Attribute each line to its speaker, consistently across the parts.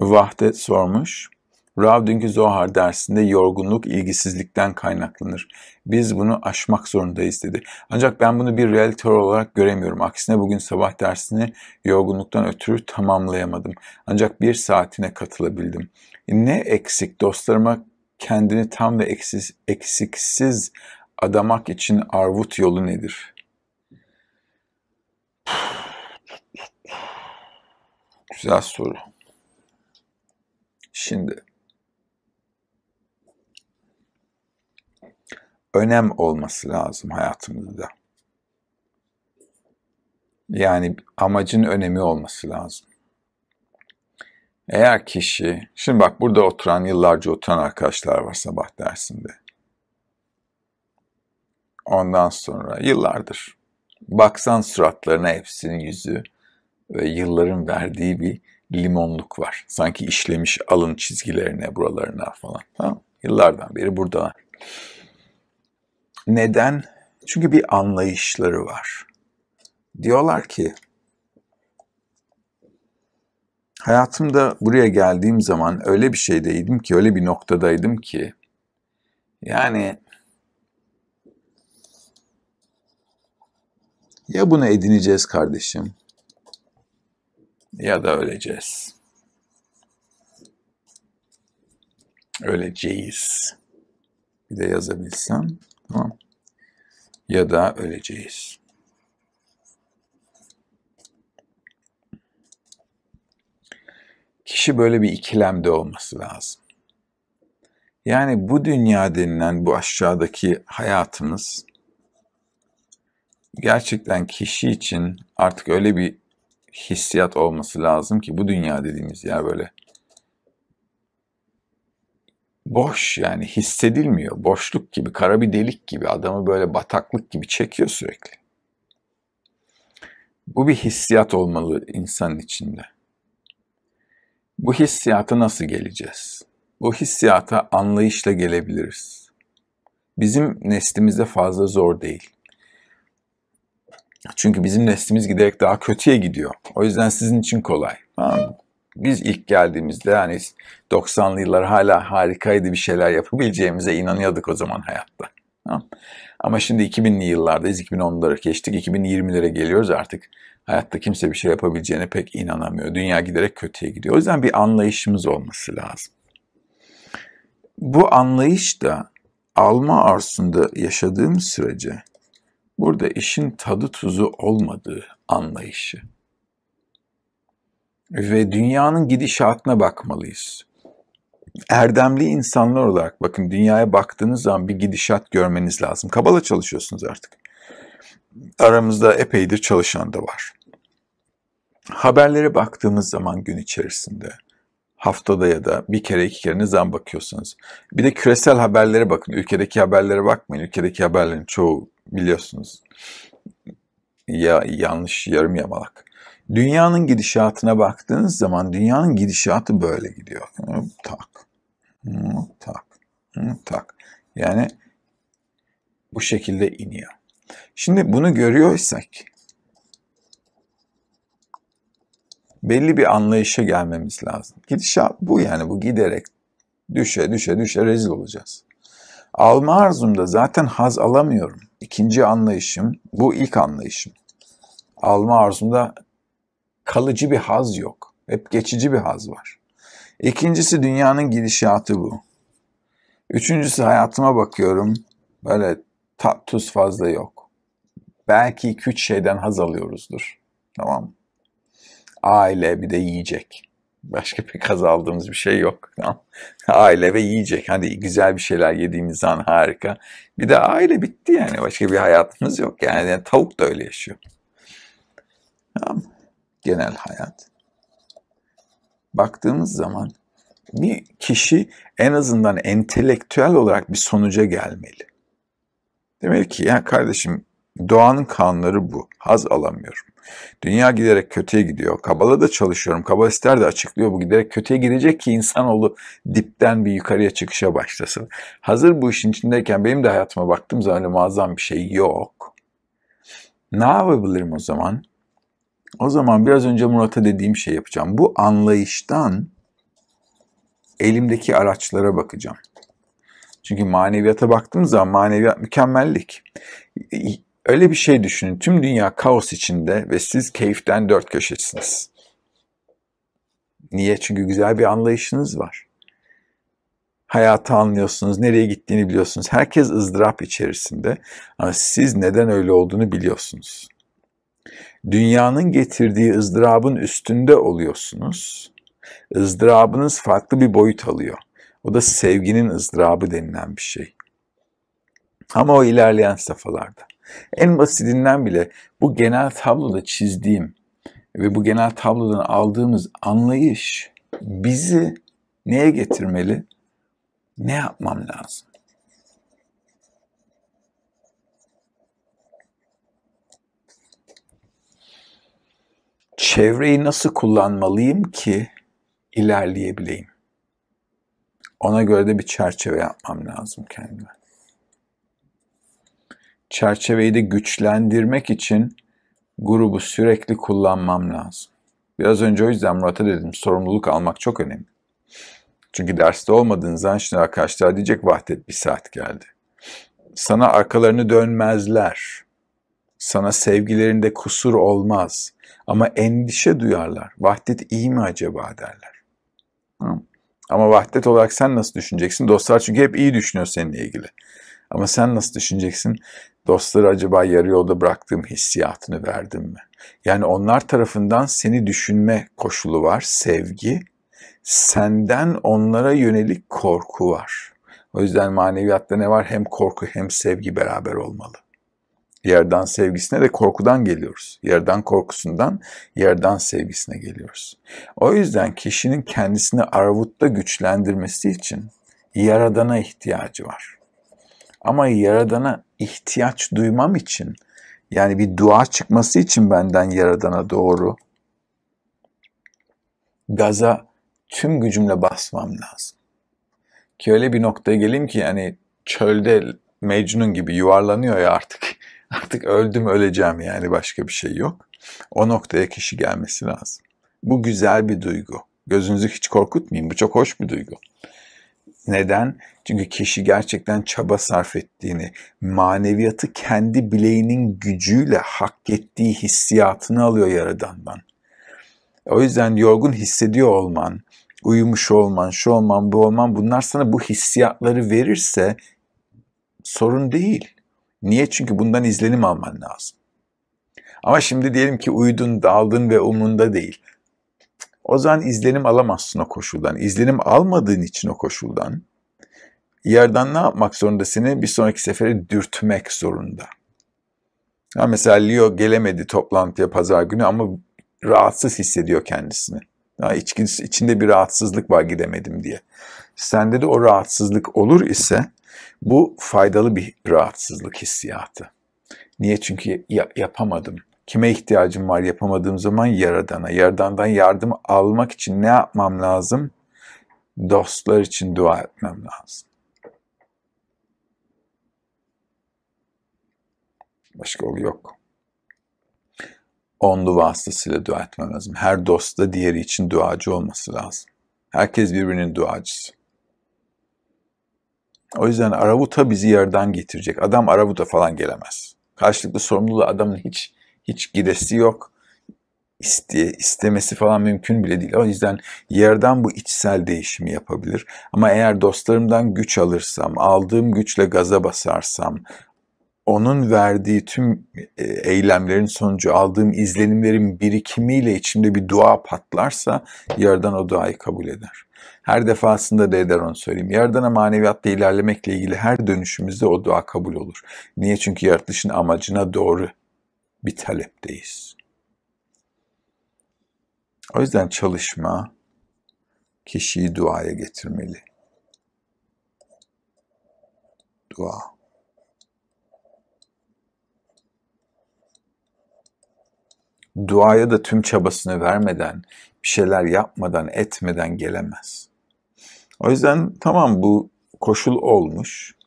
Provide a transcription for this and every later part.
Speaker 1: Vahdet sormuş. Rav dünkü Zohar dersinde yorgunluk ilgisizlikten kaynaklanır. Biz bunu aşmak zorundayız dedi. Ancak ben bunu bir realite olarak göremiyorum. Aksine bugün sabah dersini yorgunluktan ötürü tamamlayamadım. Ancak bir saatine katılabildim. Ne eksik dostlarıma kendini tam ve eksiz, eksiksiz adamak için arvut yolu nedir? Güzel soru. Şimdi önem olması lazım hayatımızda. Yani amacın önemi olması lazım. Eğer kişi, şimdi bak burada oturan, yıllarca oturan arkadaşlar var sabah dersinde. Ondan sonra yıllardır baksan suratlarına hepsinin yüzü ve yılların verdiği bir limonluk var. Sanki işlemiş alın çizgilerine, buralarına falan. Tamam Yıllardan beri burada. Neden? Çünkü bir anlayışları var. Diyorlar ki hayatımda buraya geldiğim zaman öyle bir şeydeydim ki, öyle bir noktadaydım ki yani ya bunu edineceğiz kardeşim ya da öleceğiz. Öleceğiz. Bir de yazabilsem. Tamam. Ya da öleceğiz. Kişi böyle bir ikilemde olması lazım. Yani bu dünya denilen bu aşağıdaki hayatımız gerçekten kişi için artık öyle bir hissiyat olması lazım ki bu dünya dediğimiz yer böyle boş yani hissedilmiyor. Boşluk gibi, kara bir delik gibi, adamı böyle bataklık gibi çekiyor sürekli. Bu bir hissiyat olmalı insanın içinde. Bu hissiyata nasıl geleceğiz? Bu hissiyata anlayışla gelebiliriz. Bizim neslimizde fazla zor değil. Çünkü bizim neslimiz giderek daha kötüye gidiyor. O yüzden sizin için kolay. Tamam Biz ilk geldiğimizde yani 90'lı yıllar hala harikaydı bir şeyler yapabileceğimize inanıyorduk o zaman hayatta. Ama şimdi 2000'li yıllardayız, 2010'lara geçtik, 2020'lere geliyoruz artık. Hayatta kimse bir şey yapabileceğine pek inanamıyor. Dünya giderek kötüye gidiyor. O yüzden bir anlayışımız olması lazım. Bu anlayış da alma arzusunda yaşadığım sürece burada işin tadı tuzu olmadığı anlayışı ve dünyanın gidişatına bakmalıyız. Erdemli insanlar olarak bakın dünyaya baktığınız zaman bir gidişat görmeniz lazım. Kabala çalışıyorsunuz artık. Aramızda epeydir çalışan da var. Haberlere baktığımız zaman gün içerisinde haftada ya da bir kere iki kere ne zaman bakıyorsanız. Bir de küresel haberlere bakın. Ülkedeki haberlere bakmayın. Ülkedeki haberlerin çoğu biliyorsunuz. Ya yanlış yarım yamalak. Dünyanın gidişatına baktığınız zaman dünyanın gidişatı böyle gidiyor. Tak. Tak. Tak. Yani bu şekilde iniyor. Şimdi bunu görüyorsak belli bir anlayışa gelmemiz lazım. Gidişat bu yani bu giderek düşe düşe düşe rezil olacağız alma arzumda zaten haz alamıyorum. İkinci anlayışım, bu ilk anlayışım. Alma arzumda kalıcı bir haz yok. Hep geçici bir haz var. İkincisi dünyanın gidişatı bu. Üçüncüsü hayatıma bakıyorum. Böyle tat tuz fazla yok. Belki iki üç şeyden haz alıyoruzdur. Tamam Aile bir de yiyecek. Başka pek haz aldığımız bir şey yok. aile ve yiyecek. Hani güzel bir şeyler yediğimiz zaman harika. Bir de aile bitti yani. Başka bir hayatımız yok. Yani, yani tavuk da öyle yaşıyor. Tamam. Genel hayat. Baktığımız zaman bir kişi en azından entelektüel olarak bir sonuca gelmeli. Demek ki ya kardeşim Doğanın kanunları bu. Haz alamıyorum. Dünya giderek kötüye gidiyor. Kabala da çalışıyorum. Kabalistler de açıklıyor bu giderek kötüye gidecek ki insanoğlu dipten bir yukarıya çıkışa başlasın. Hazır bu işin içindeyken benim de hayatıma baktığım zaman öyle muazzam bir şey yok. Ne yapabilirim o zaman? O zaman biraz önce Murat'a dediğim şey yapacağım. Bu anlayıştan elimdeki araçlara bakacağım. Çünkü maneviyata baktığım zaman maneviyat mükemmellik. Öyle bir şey düşünün. Tüm dünya kaos içinde ve siz keyiften dört köşesiniz. Niye? Çünkü güzel bir anlayışınız var. Hayatı anlıyorsunuz, nereye gittiğini biliyorsunuz. Herkes ızdırap içerisinde ama siz neden öyle olduğunu biliyorsunuz. Dünyanın getirdiği ızdırabın üstünde oluyorsunuz. Izdırabınız farklı bir boyut alıyor. O da sevginin ızdırabı denilen bir şey. Ama o ilerleyen safhalarda. En basitinden bile bu genel tabloda çizdiğim ve bu genel tablodan aldığımız anlayış bizi neye getirmeli? Ne yapmam lazım? Çevreyi nasıl kullanmalıyım ki ilerleyebileyim? Ona göre de bir çerçeve yapmam lazım kendime çerçeveyi de güçlendirmek için grubu sürekli kullanmam lazım. Biraz önce o yüzden Murat'a dedim sorumluluk almak çok önemli. Çünkü derste olmadığın zaman şimdi arkadaşlar diyecek vahdet bir saat geldi. Sana arkalarını dönmezler. Sana sevgilerinde kusur olmaz. Ama endişe duyarlar. Vahdet iyi mi acaba derler. Ama vahdet olarak sen nasıl düşüneceksin? Dostlar çünkü hep iyi düşünüyor seninle ilgili. Ama sen nasıl düşüneceksin? Dostlar acaba yarı yolda bıraktığım hissiyatını verdim mi? Yani onlar tarafından seni düşünme koşulu var, sevgi. Senden onlara yönelik korku var. O yüzden maneviyatta ne var? Hem korku hem sevgi beraber olmalı. Yerden sevgisine de korkudan geliyoruz. Yerden korkusundan yerden sevgisine geliyoruz. O yüzden kişinin kendisini aravutta güçlendirmesi için yaradana ihtiyacı var. Ama yaradana ihtiyaç duymam için yani bir dua çıkması için benden yaradana doğru gaza tüm gücümle basmam lazım. Ki öyle bir noktaya geleyim ki yani çölde Mecnun gibi yuvarlanıyor ya artık. Artık öldüm öleceğim yani başka bir şey yok. O noktaya kişi gelmesi lazım. Bu güzel bir duygu. Gözünüzü hiç korkutmayın. Bu çok hoş bir duygu. Neden? Çünkü kişi gerçekten çaba sarf ettiğini, maneviyatı kendi bileğinin gücüyle hak ettiği hissiyatını alıyor yaradandan. O yüzden yorgun hissediyor olman, uyumuş olman, şu olman, bu olman bunlar sana bu hissiyatları verirse sorun değil. Niye? Çünkü bundan izlenim alman lazım. Ama şimdi diyelim ki uyudun, daldın ve umunda değil. O zaman izlenim alamazsın o koşuldan. İzlenim almadığın için o koşuldan yerden ne yapmak zorunda seni bir sonraki sefere dürtmek zorunda. Ya mesela Leo gelemedi toplantıya pazar günü ama rahatsız hissediyor kendisini. Ya içinde bir rahatsızlık var gidemedim diye. Sende de o rahatsızlık olur ise bu faydalı bir rahatsızlık hissiyatı. Niye? Çünkü yapamadım. Kime ihtiyacım var yapamadığım zaman Yaradan'a. Yaradan'dan yardım almak için ne yapmam lazım? Dostlar için dua etmem lazım. Başka yolu yok. Onlu vasıtasıyla dua etmem lazım. Her dost da diğeri için duacı olması lazım. Herkes birbirinin duacısı. O yüzden Aravuta bizi yerden getirecek. Adam Aravuta falan gelemez. Karşılıklı sorumluluğu adamın hiç hiç gidesi yok. İste, istemesi falan mümkün bile değil. O yüzden yerden bu içsel değişimi yapabilir. Ama eğer dostlarımdan güç alırsam, aldığım güçle gaza basarsam, onun verdiği tüm e, eylemlerin sonucu aldığım izlenimlerin birikimiyle içimde bir dua patlarsa yerden o duayı kabul eder. Her defasında da eder onu söyleyeyim. Yardana maneviyatta ilerlemekle ilgili her dönüşümüzde o dua kabul olur. Niye? Çünkü yaratılışın amacına doğru bir talepteyiz. O yüzden çalışma kişiyi duaya getirmeli. Dua. Duaya da tüm çabasını vermeden, bir şeyler yapmadan, etmeden gelemez. O yüzden tamam bu koşul olmuş.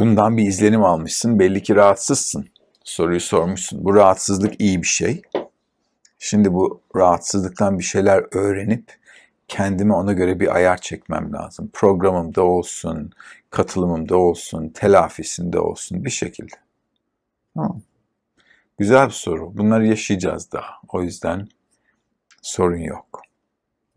Speaker 1: Bundan bir izlenim almışsın. Belli ki rahatsızsın. Soruyu sormuşsun. Bu rahatsızlık iyi bir şey. Şimdi bu rahatsızlıktan bir şeyler öğrenip kendime ona göre bir ayar çekmem lazım. Programımda olsun, katılımımda olsun, telafisinde olsun bir şekilde. Tamam. Güzel bir soru. Bunları yaşayacağız daha. O yüzden sorun yok.